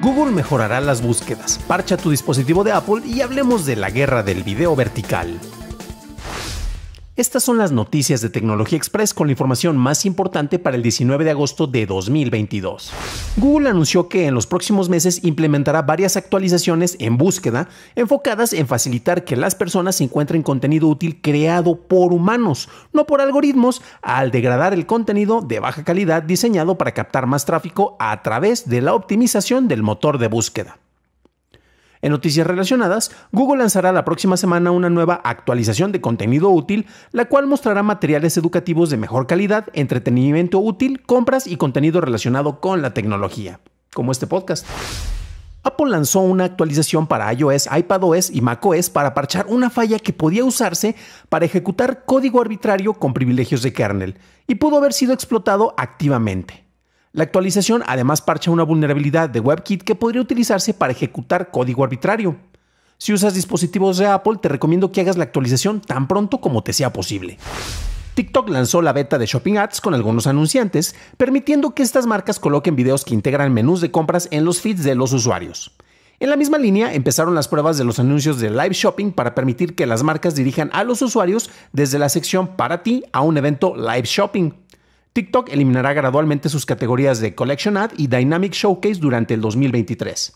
Google mejorará las búsquedas, parcha tu dispositivo de Apple y hablemos de la guerra del video vertical. Estas son las noticias de Tecnología Express con la información más importante para el 19 de agosto de 2022. Google anunció que en los próximos meses implementará varias actualizaciones en búsqueda enfocadas en facilitar que las personas encuentren contenido útil creado por humanos, no por algoritmos, al degradar el contenido de baja calidad diseñado para captar más tráfico a través de la optimización del motor de búsqueda. En noticias relacionadas, Google lanzará la próxima semana una nueva actualización de contenido útil, la cual mostrará materiales educativos de mejor calidad, entretenimiento útil, compras y contenido relacionado con la tecnología, como este podcast. Apple lanzó una actualización para iOS, iPadOS y macOS para parchar una falla que podía usarse para ejecutar código arbitrario con privilegios de kernel y pudo haber sido explotado activamente. La actualización además parcha una vulnerabilidad de WebKit que podría utilizarse para ejecutar código arbitrario. Si usas dispositivos de Apple, te recomiendo que hagas la actualización tan pronto como te sea posible. TikTok lanzó la beta de Shopping Ads con algunos anunciantes, permitiendo que estas marcas coloquen videos que integran menús de compras en los feeds de los usuarios. En la misma línea empezaron las pruebas de los anuncios de live shopping para permitir que las marcas dirijan a los usuarios desde la sección para ti a un evento live shopping. TikTok eliminará gradualmente sus categorías de Collection Ad y Dynamic Showcase durante el 2023.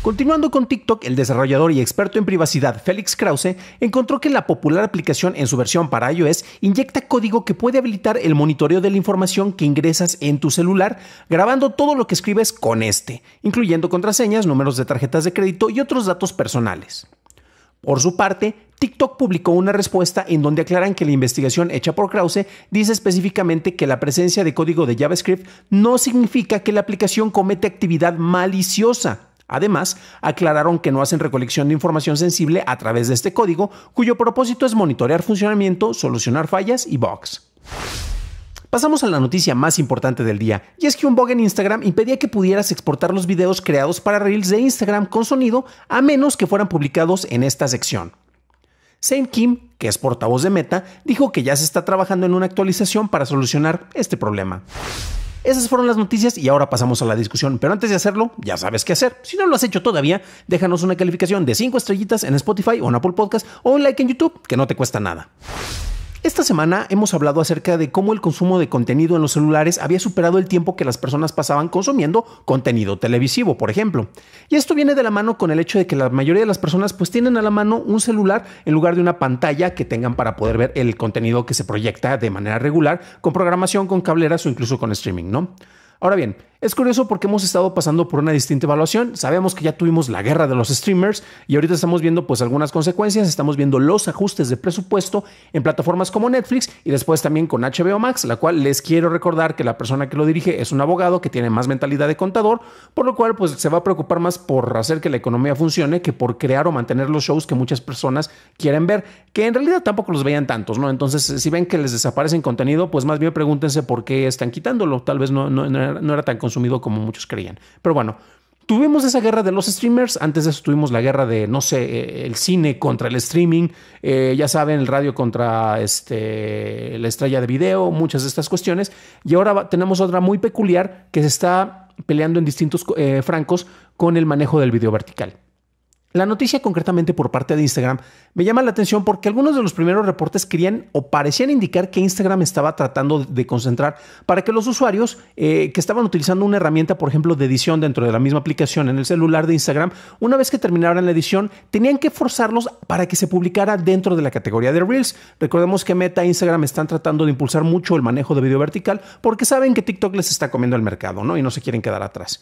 Continuando con TikTok, el desarrollador y experto en privacidad Félix Krause encontró que la popular aplicación en su versión para iOS inyecta código que puede habilitar el monitoreo de la información que ingresas en tu celular, grabando todo lo que escribes con este, incluyendo contraseñas, números de tarjetas de crédito y otros datos personales. Por su parte, TikTok publicó una respuesta en donde aclaran que la investigación hecha por Krause dice específicamente que la presencia de código de JavaScript no significa que la aplicación comete actividad maliciosa. Además, aclararon que no hacen recolección de información sensible a través de este código, cuyo propósito es monitorear funcionamiento, solucionar fallas y bugs. Pasamos a la noticia más importante del día, y es que un bug en Instagram impedía que pudieras exportar los videos creados para Reels de Instagram con sonido a menos que fueran publicados en esta sección. Sam Kim, que es portavoz de Meta, dijo que ya se está trabajando en una actualización para solucionar este problema. Esas fueron las noticias y ahora pasamos a la discusión. Pero antes de hacerlo, ya sabes qué hacer. Si no lo has hecho todavía, déjanos una calificación de 5 estrellitas en Spotify o en Apple Podcast o un like en YouTube, que no te cuesta nada. Esta semana hemos hablado acerca de cómo el consumo de contenido en los celulares había superado el tiempo que las personas pasaban consumiendo contenido televisivo, por ejemplo. Y esto viene de la mano con el hecho de que la mayoría de las personas pues tienen a la mano un celular en lugar de una pantalla que tengan para poder ver el contenido que se proyecta de manera regular con programación, con cableras o incluso con streaming, ¿no? Ahora bien, es curioso porque hemos estado pasando por una distinta evaluación. Sabemos que ya tuvimos la guerra de los streamers y ahorita estamos viendo pues algunas consecuencias, estamos viendo los ajustes de presupuesto en plataformas como Netflix y después también con HBO Max, la cual les quiero recordar que la persona que lo dirige es un abogado que tiene más mentalidad de contador, por lo cual pues se va a preocupar más por hacer que la economía funcione que por crear o mantener los shows que muchas personas quieren ver, que en realidad tampoco los veían tantos, ¿no? Entonces, si ven que les desaparecen contenido, pues más bien pregúntense por qué están quitándolo, tal vez no, era tan consumido como muchos creían. Pero bueno, tuvimos esa guerra de los streamers, antes de eso tuvimos la guerra de, no sé, eh, el cine contra el streaming, eh, ya saben, el radio contra este, la estrella de video, muchas de estas cuestiones, y ahora tenemos otra muy peculiar que se está peleando en distintos eh, francos con el manejo del video vertical. La noticia concretamente por parte de Instagram me llama la atención porque algunos de los primeros reportes querían o parecían indicar que Instagram estaba tratando de concentrar para que los usuarios eh, que estaban utilizando una herramienta, por ejemplo, de edición dentro de la misma aplicación en el celular de Instagram, una vez que terminaran la edición, tenían que forzarlos para que se publicara dentro de la categoría de Reels. Recordemos que Meta e Instagram están tratando de impulsar mucho el manejo de video vertical porque saben que TikTok les está comiendo el mercado ¿no? y no se quieren quedar atrás.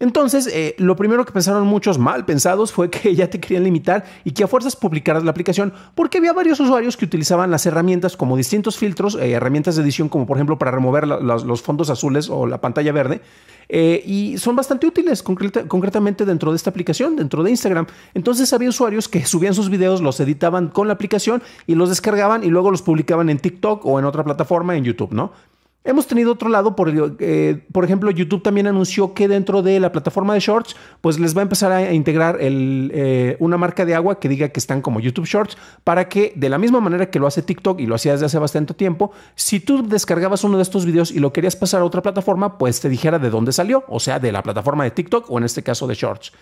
Entonces, eh, lo primero que pensaron muchos mal pensados fue que ya te querían limitar y que a fuerzas publicaras la aplicación, porque había varios usuarios que utilizaban las herramientas como distintos filtros, eh, herramientas de edición como por ejemplo para remover los, fondos azules o la pantalla verde, eh, y son bastante útiles concretamente dentro de esta aplicación, dentro de Instagram. Entonces había usuarios que subían sus videos, los editaban con la aplicación y los descargaban y luego los publicaban en TikTok o en otra plataforma en YouTube, ¿no? Hemos tenido otro lado, eh, por, ejemplo, YouTube también anunció que dentro de la plataforma de Shorts, pues les va a empezar a integrar eh, una marca de agua que diga que están como YouTube Shorts, para que de la misma manera que lo hace TikTok y lo hacía desde hace bastante tiempo, si tú descargabas uno de estos videos y lo querías pasar a otra plataforma, pues te dijera de dónde salió, o sea, de la plataforma de TikTok o en este caso de Shorts.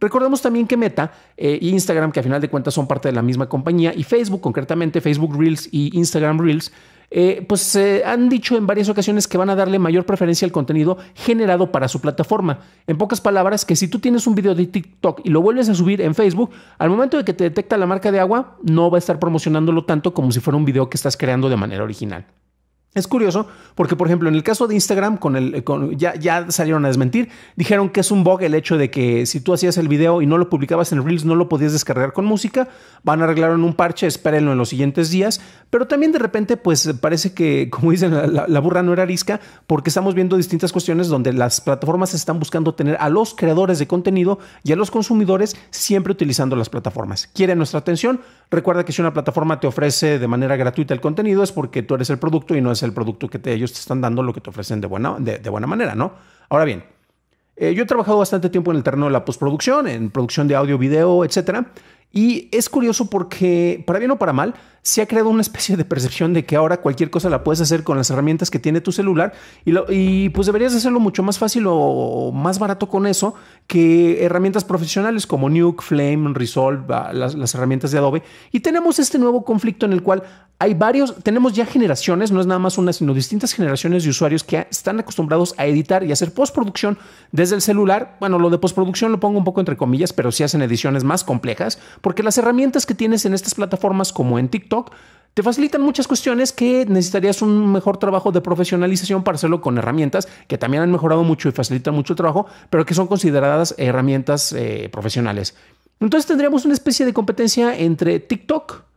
Recordemos también que Meta e Instagram, que a final de cuentas son parte de la misma compañía, y Facebook, concretamente Facebook Reels y Instagram Reels, eh, pues se eh, han dicho en varias ocasiones que van a darle mayor preferencia al contenido generado para su plataforma. En pocas palabras, que si tú tienes un video de TikTok y lo vuelves a subir en Facebook, al momento de que te detecta la marca de agua, no va a estar promocionándolo tanto como si fuera un video que estás creando de manera original. Es curioso porque, por ejemplo, en el caso de Instagram, con el, eh, ya, salieron a desmentir, dijeron que es un bug el hecho de que si tú hacías el video y no lo publicabas en Reels, no lo podías descargar con música. Van a arreglarlo en un parche, espérenlo en los siguientes días. Pero también de repente, pues parece que, como dicen, la, burra no era risca porque estamos viendo distintas cuestiones donde las plataformas están buscando tener a los creadores de contenido y a los consumidores siempre utilizando las plataformas. Quieren nuestra atención. Recuerda que si una plataforma te ofrece de manera gratuita el contenido es porque tú eres el producto y no es es el producto que ellos te están dando, lo que te ofrecen de buena, buena manera, ¿no? Ahora bien, eh, yo he trabajado bastante tiempo en el terreno de la postproducción, en producción de audio, video, etcétera. Y es curioso porque, para bien o para mal, se ha creado una especie de percepción de que ahora cualquier cosa la puedes hacer con las herramientas que tiene tu celular y, lo, y pues deberías hacerlo mucho más fácil o más barato con eso que herramientas profesionales como Nuke, Flame, Resolve, ah, las, las herramientas de Adobe. Y tenemos este nuevo conflicto en el cual hay varios, tenemos ya generaciones, no es nada más una, sino distintas generaciones de usuarios que están acostumbrados a editar y hacer postproducción desde el celular. Bueno, lo de postproducción lo pongo un poco entre comillas, pero sí hacen ediciones más complejas, porque las herramientas que tienes en estas plataformas como en TikTok, te facilitan muchas cuestiones que necesitarías un mejor trabajo de profesionalización para hacerlo con herramientas que también han mejorado mucho y facilitan mucho el trabajo, pero que son consideradas herramientas eh, profesionales. Entonces tendríamos una especie de competencia entre TikTok,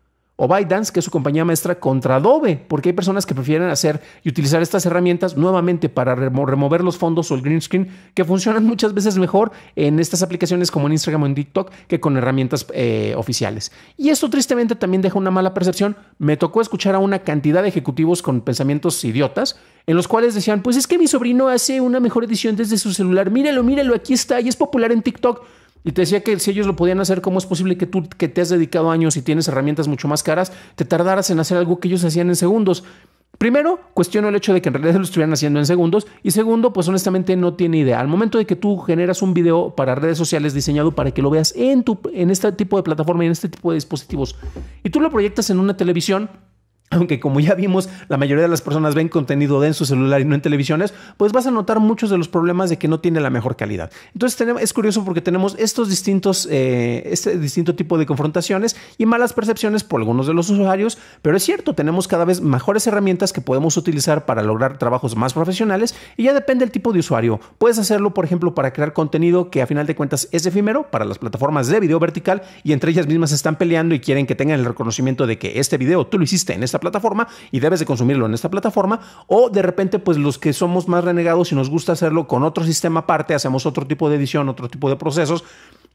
o ByteDance, que es su compañía maestra, contra Adobe, porque hay personas que prefieren hacer y utilizar estas herramientas nuevamente para remover los fondos o el green screen, que funcionan muchas veces mejor en estas aplicaciones como en Instagram o en TikTok que con herramientas eh, oficiales. Y esto tristemente también deja una mala percepción. Me tocó escuchar a una cantidad de ejecutivos con pensamientos idiotas, en los cuales decían, pues es que mi sobrino hace una mejor edición desde su celular, míralo, míralo, aquí está, y es popular en TikTok. Y te decía que si ellos lo podían hacer, ¿cómo es posible que tú que te has dedicado años y tienes herramientas mucho más caras, te tardaras en hacer algo que ellos hacían en segundos? Primero, cuestiono el hecho de que en realidad lo estuvieran haciendo en segundos. Y segundo, pues honestamente no tiene idea. Al momento de que tú generas un video para redes sociales diseñado para que lo veas en, tu, en este tipo de plataforma y en este tipo de dispositivos, y tú lo proyectas en una televisión, aunque como ya vimos, la mayoría de las personas ven contenido en su celular y no en televisiones, pues vas a notar muchos de los problemas de que no tiene la mejor calidad. Entonces es curioso porque tenemos estos distintos, eh, este distinto tipo de confrontaciones y malas percepciones por algunos de los usuarios, pero es cierto, tenemos cada vez mejores herramientas que podemos utilizar para lograr trabajos más profesionales y ya depende del tipo de usuario. Puedes hacerlo, por ejemplo, para crear contenido que a final de cuentas es efímero para las plataformas de video vertical y entre ellas mismas están peleando y quieren que tengan el reconocimiento de que este video tú lo hiciste en esta plataforma y debes de consumirlo en esta plataforma. O de repente, pues los que somos más renegados y nos gusta hacerlo con otro sistema aparte, hacemos otro tipo de edición, otro tipo de procesos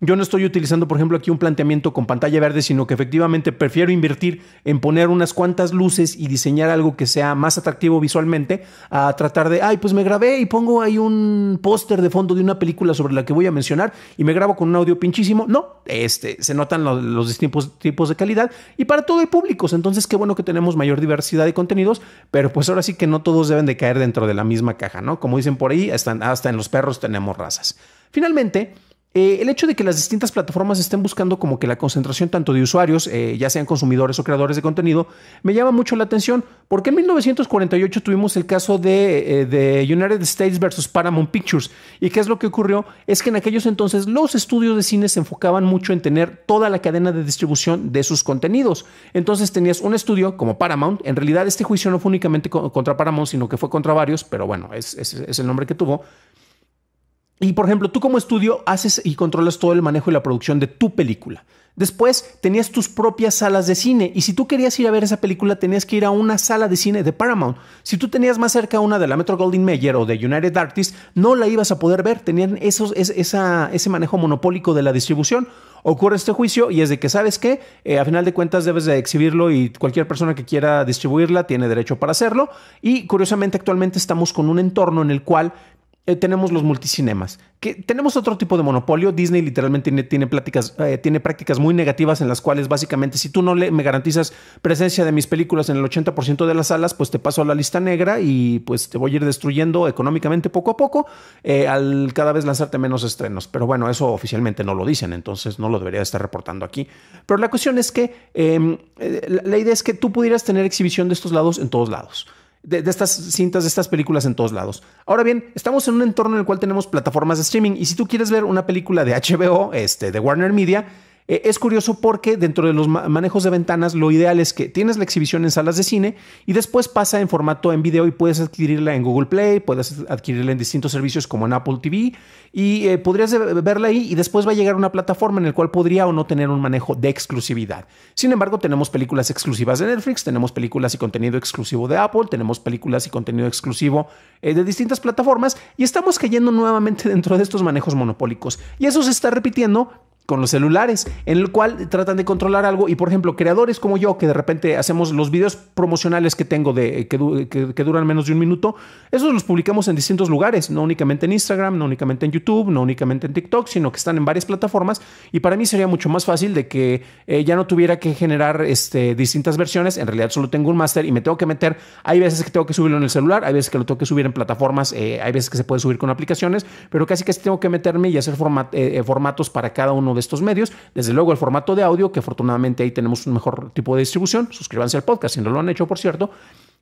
yo no estoy utilizando, por ejemplo, aquí un planteamiento con pantalla verde, sino que efectivamente prefiero invertir en poner unas cuantas luces y diseñar algo que sea más atractivo visualmente a tratar de, ay, pues me grabé y pongo ahí un póster de fondo de una película sobre la que voy a mencionar y me grabo con un audio pinchísimo. No, este, se notan los, distintos tipos de calidad y para todo hay públicos. Entonces, qué bueno que tenemos mayor diversidad de contenidos, pero pues ahora sí que no todos deben de caer dentro de la misma caja, ¿no? Como dicen por ahí, hasta en los perros tenemos razas. Finalmente, eh, el hecho de que las distintas plataformas estén buscando como que la concentración tanto de usuarios, eh, ya sean consumidores o creadores de contenido, me llama mucho la atención, porque en 1948 tuvimos el caso eh, de, United States versus Paramount Pictures, y qué es lo que ocurrió, es que en aquellos entonces los estudios de cine se enfocaban mucho en tener toda la cadena de distribución de sus contenidos. Entonces tenías un estudio como Paramount, en realidad este juicio no fue únicamente contra Paramount, sino que fue contra varios, pero bueno, es el nombre que tuvo y por ejemplo, tú como estudio haces y controlas todo el manejo y la producción de tu película. Después tenías tus propias salas de cine y si tú querías ir a ver esa película tenías que ir a una sala de cine de Paramount. Si tú tenías más cerca una de la Metro Golden Mayer o de United Artists, no la ibas a poder ver. Tenían esos, ese manejo monopólico de la distribución. Ocurre este juicio y es de que, ¿sabes que eh, a final de cuentas debes de exhibirlo y cualquier persona que quiera distribuirla tiene derecho para hacerlo. Y curiosamente actualmente estamos con un entorno en el cual eh, tenemos los multicinemas, que tenemos otro tipo de monopolio. Disney literalmente tiene, pláticas, eh, tiene prácticas muy negativas en las cuales básicamente si tú no le, me garantizas presencia de mis películas en el 80% de las salas, pues te paso a la lista negra y pues te voy a ir destruyendo económicamente poco a poco eh, al cada vez lanzarte menos estrenos. Pero bueno, eso oficialmente no lo dicen, entonces no lo debería estar reportando aquí. Pero la cuestión es que em, la idea es que tú pudieras tener exhibición de estos lados en todos lados de, estas cintas, de estas películas en todos lados. Ahora bien, estamos en un entorno en el cual tenemos plataformas de streaming y si tú quieres ver una película de HBO, este, de Warner Media, eh, es curioso porque dentro de los manejos de ventanas lo ideal es que tienes la exhibición en salas de cine y después pasa en formato en video y puedes adquirirla en Google Play, puedes adquirirla en distintos servicios como en Apple TV y eh, podrías verla ahí y después va a llegar una plataforma en la cual podría o no tener un manejo de exclusividad. Sin embargo, tenemos películas exclusivas de Netflix, tenemos películas y contenido exclusivo de Apple, tenemos películas y contenido exclusivo eh, de distintas plataformas y estamos cayendo nuevamente dentro de estos manejos monopólicos. Y eso se está repitiendo con los celulares, en el cual tratan de controlar algo y, por ejemplo, creadores como yo, que de repente hacemos los videos promocionales que tengo de, eh, eh, que, duran menos de un minuto, esos los publicamos en distintos lugares, no únicamente en Instagram, no únicamente en YouTube, no únicamente en TikTok, sino que están en varias plataformas y para mí sería mucho más fácil de que eh, ya no tuviera que generar este, distintas versiones, en realidad solo tengo un máster y me tengo que meter, hay veces que tengo que subirlo en el celular, hay veces que lo tengo que subir en plataformas, hay veces que se puede subir con aplicaciones, pero casi casi tengo que meterme y hacer formatos para cada uno de estos medios. Desde luego el formato de audio, que afortunadamente ahí tenemos un mejor tipo de distribución. Suscríbanse al podcast si no lo han hecho, por cierto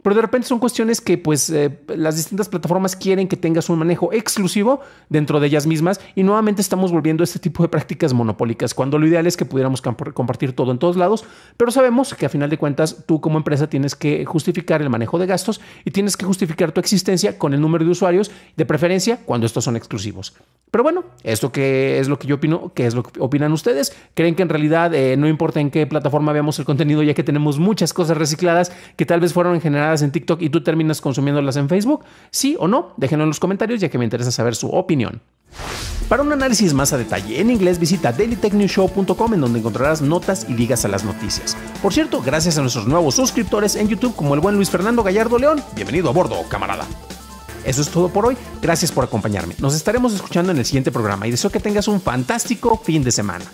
pero de repente son cuestiones que pues eh, las distintas plataformas quieren que tengas un manejo exclusivo dentro de ellas mismas y nuevamente estamos volviendo a este tipo de prácticas monopólicas, cuando lo ideal es que pudiéramos compartir todo en todos lados, pero sabemos que a final de cuentas tú como empresa tienes que justificar el manejo de gastos y tienes que justificar tu existencia con el número de usuarios, de preferencia cuando estos son exclusivos. Pero bueno, esto que es lo que yo opino, que es lo que opinan ustedes, creen que en realidad eh, no importa en qué plataforma veamos el contenido, ya que tenemos muchas cosas recicladas que tal vez fueron generadas en TikTok y tú terminas consumiéndolas en Facebook? ¿Sí o no? Déjenlo en los comentarios ya que me interesa saber su opinión. Para un análisis más a detalle en inglés, visita dailytechnewshow.com en donde encontrarás notas y ligas a las noticias. Por cierto, gracias a nuestros nuevos suscriptores en YouTube como el buen Luis Fernando Gallardo León. Bienvenido a bordo, camarada. Eso es todo por hoy. Gracias por acompañarme. Nos estaremos escuchando en el siguiente programa y deseo que tengas un fantástico fin de semana.